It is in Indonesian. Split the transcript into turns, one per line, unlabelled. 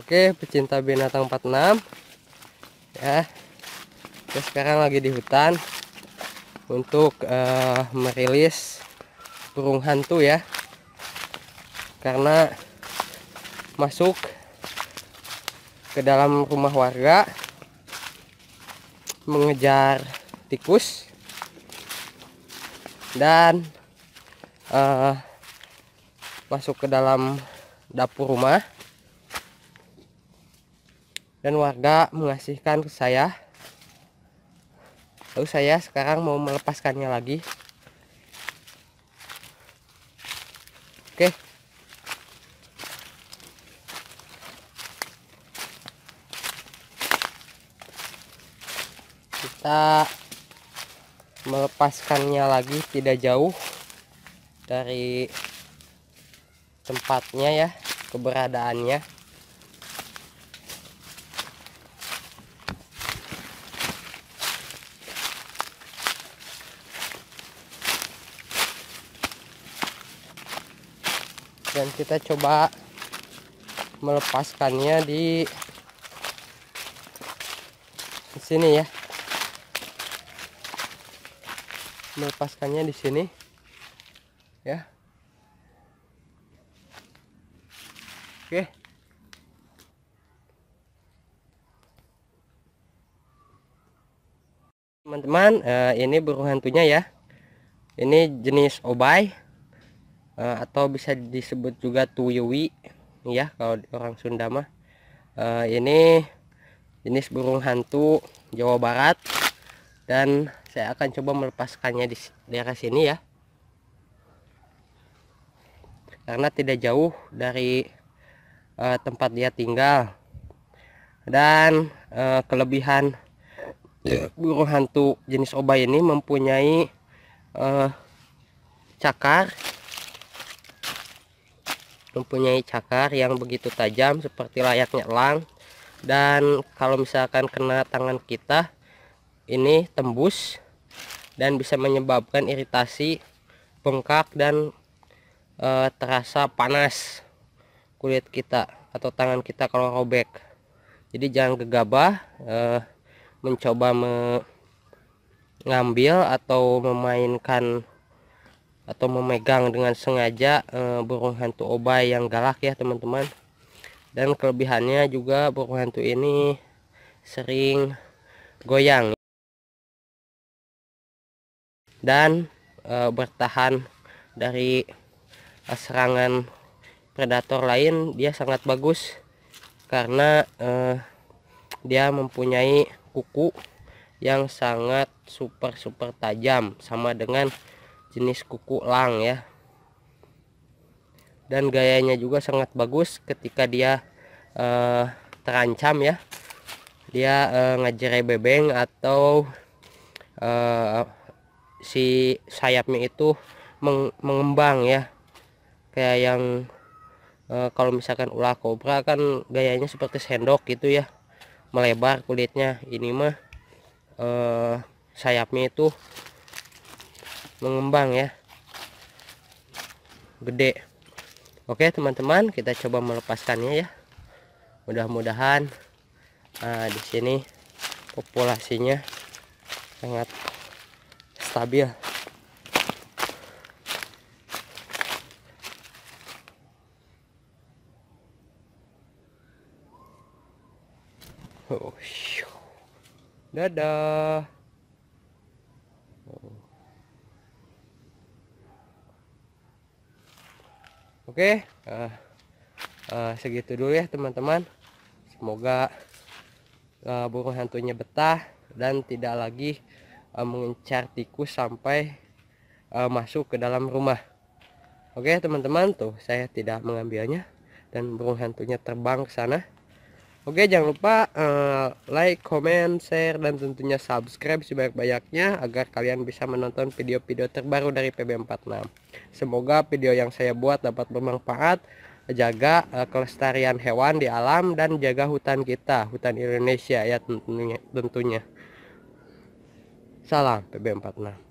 Oke, pecinta binatang 46. Ya. Kita sekarang lagi di hutan untuk uh, merilis burung hantu ya. Karena masuk ke dalam rumah warga mengejar tikus dan uh, masuk ke dalam dapur rumah dan warga mengasihkan ke saya lalu saya sekarang mau melepaskannya lagi oke kita melepaskannya lagi tidak jauh dari tempatnya ya keberadaannya dan kita coba melepaskannya di, sini ya melepaskannya di sini ya oke teman-teman eh, ini burung hantunya ya ini jenis obai Eh, atau bisa disebut juga tuyui ya kalau orang Sunda mah uh, ini jenis burung hantu Jawa Barat dan saya akan coba melepaskannya di daerah sini ya karena tidak jauh dari uh, tempat dia tinggal dan uh, kelebihan ya. burung hantu jenis oba ini mempunyai uh, cakar mempunyai cakar yang begitu tajam seperti layaknya elang dan kalau misalkan kena tangan kita ini tembus dan bisa menyebabkan iritasi bengkak dan e, terasa panas kulit kita atau tangan kita kalau robek jadi jangan gegabah e, mencoba mengambil atau memainkan atau memegang dengan sengaja uh, eh, burung hantu obai yang galak ya teman-teman dan kelebihannya juga burung hantu ini sering goyang dan e, bertahan dari serangan predator lain dia sangat bagus karena e, dia mempunyai kuku yang sangat super super tajam sama dengan jenis kuku lang ya dan gayanya juga sangat bagus ketika dia eh, terancam ya dia eh, ngejerai bebeng atau eh, si sayapnya itu meng mengembang ya kayak yang eh, kalau misalkan ular kobra kan gayanya seperti sendok gitu ya melebar kulitnya ini mah eh, sayapnya itu mengembang ya gede oke teman-teman kita coba melepaskannya ya mudah-mudahan nah, di sini populasinya sangat stabil Oh, dadah. Oke, uh, uh, segitu dulu ya teman-teman. Semoga uh, burung hantunya betah dan tidak lagi uh, mengincar tikus sampai uh, masuk ke dalam rumah. Oke teman-teman tuh saya tidak mengambilnya dan burung hantunya terbang ke sana. Oke, jangan lupa uh, like, comment, share, dan tentunya subscribe sebanyak-banyaknya agar kalian bisa menonton video-video terbaru dari PB46. Semoga video yang saya buat dapat bermanfaat, jaga uh, kelestarian hewan di alam, dan jaga hutan kita, hutan Indonesia ya tentunya. tentunya. Salam PB46.